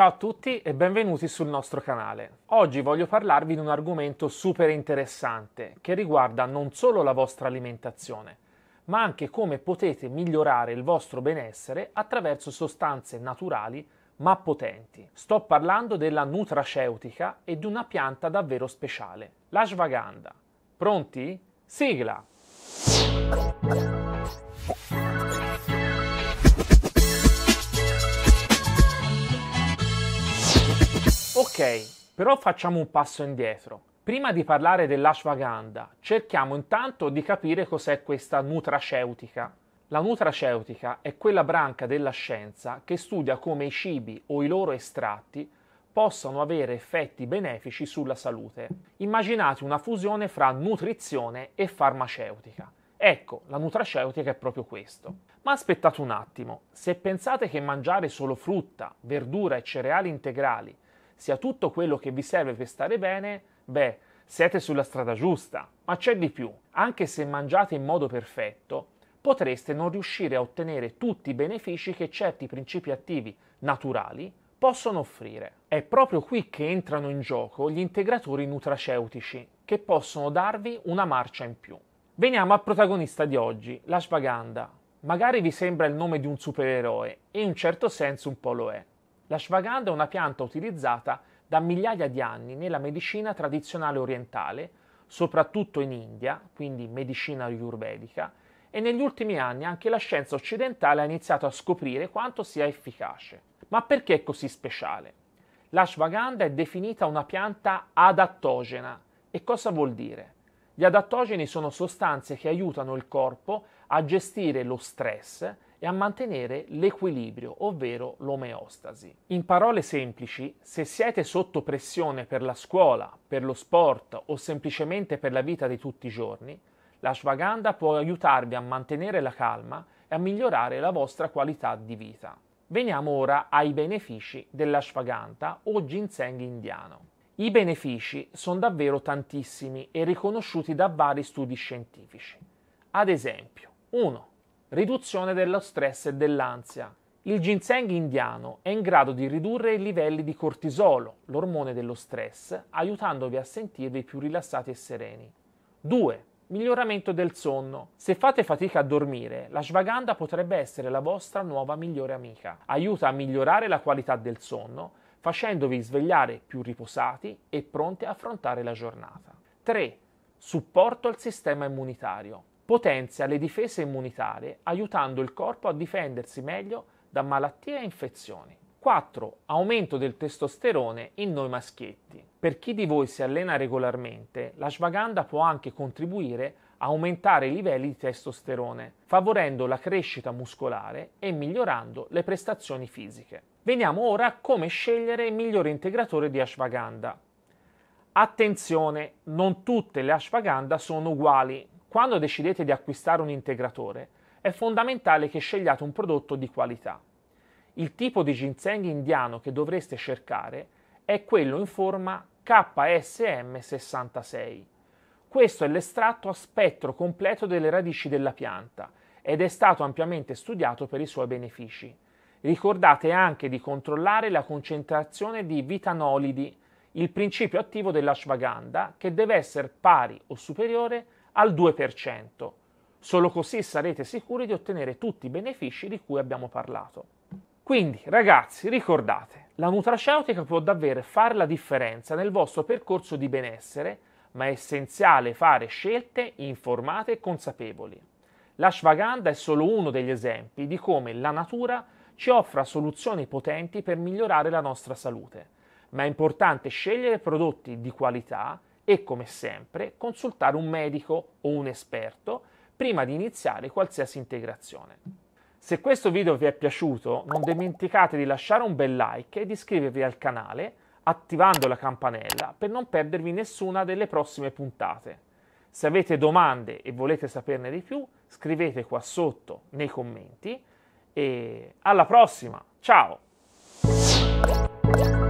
Ciao a tutti e benvenuti sul nostro canale. Oggi voglio parlarvi di un argomento super interessante che riguarda non solo la vostra alimentazione, ma anche come potete migliorare il vostro benessere attraverso sostanze naturali ma potenti. Sto parlando della nutraceutica e di una pianta davvero speciale, l'ashwagandha. Pronti? Sigla! Ok, però facciamo un passo indietro. Prima di parlare dell'ashwagandha, cerchiamo intanto di capire cos'è questa nutraceutica. La nutraceutica è quella branca della scienza che studia come i cibi o i loro estratti possano avere effetti benefici sulla salute. Immaginate una fusione fra nutrizione e farmaceutica. Ecco, la nutraceutica è proprio questo. Ma aspettate un attimo, se pensate che mangiare solo frutta, verdura e cereali integrali sia tutto quello che vi serve per stare bene, beh, siete sulla strada giusta. Ma c'è di più, anche se mangiate in modo perfetto, potreste non riuscire a ottenere tutti i benefici che certi principi attivi naturali possono offrire. È proprio qui che entrano in gioco gli integratori nutraceutici, che possono darvi una marcia in più. Veniamo al protagonista di oggi, la Ashwagandha. Magari vi sembra il nome di un supereroe, e in un certo senso un po' lo è. La shvaganda è una pianta utilizzata da migliaia di anni nella medicina tradizionale orientale, soprattutto in India, quindi medicina ayurvedica, e negli ultimi anni anche la scienza occidentale ha iniziato a scoprire quanto sia efficace. Ma perché è così speciale? La shvaganda è definita una pianta adattogena. E cosa vuol dire? Gli adattogeni sono sostanze che aiutano il corpo a gestire lo stress e a mantenere l'equilibrio, ovvero l'omeostasi. In parole semplici, se siete sotto pressione per la scuola, per lo sport o semplicemente per la vita di tutti i giorni, la Shvaganda può aiutarvi a mantenere la calma e a migliorare la vostra qualità di vita. Veniamo ora ai benefici dell'ashvaganta o ginseng indiano. I benefici sono davvero tantissimi e riconosciuti da vari studi scientifici. Ad esempio, 1 riduzione dello stress e dell'ansia. Il ginseng indiano è in grado di ridurre i livelli di cortisolo, l'ormone dello stress, aiutandovi a sentirvi più rilassati e sereni. 2. Miglioramento del sonno. Se fate fatica a dormire, la svaganda potrebbe essere la vostra nuova migliore amica. Aiuta a migliorare la qualità del sonno, facendovi svegliare più riposati e pronti a affrontare la giornata. 3. Supporto al sistema immunitario potenzia le difese immunitarie aiutando il corpo a difendersi meglio da malattie e infezioni. 4. Aumento del testosterone in noi maschietti. Per chi di voi si allena regolarmente, la svaganda può anche contribuire a aumentare i livelli di testosterone, favorendo la crescita muscolare e migliorando le prestazioni fisiche. Veniamo ora a come scegliere il migliore integratore di ashwagandha. Attenzione, non tutte le ashwagandha sono uguali, quando decidete di acquistare un integratore, è fondamentale che scegliate un prodotto di qualità. Il tipo di ginseng indiano che dovreste cercare è quello in forma KSM66. Questo è l'estratto a spettro completo delle radici della pianta ed è stato ampiamente studiato per i suoi benefici. Ricordate anche di controllare la concentrazione di vitanolidi, il principio attivo dell'ashwagandha, che deve essere pari o superiore a al 2%. Solo così sarete sicuri di ottenere tutti i benefici di cui abbiamo parlato. Quindi, ragazzi, ricordate, la nutraceutica può davvero fare la differenza nel vostro percorso di benessere, ma è essenziale fare scelte informate e consapevoli. La Shvaganda è solo uno degli esempi di come la natura ci offra soluzioni potenti per migliorare la nostra salute, ma è importante scegliere prodotti di qualità e, come sempre, consultare un medico o un esperto prima di iniziare qualsiasi integrazione. Se questo video vi è piaciuto, non dimenticate di lasciare un bel like e di iscrivervi al canale attivando la campanella per non perdervi nessuna delle prossime puntate. Se avete domande e volete saperne di più, scrivete qua sotto nei commenti e alla prossima, ciao!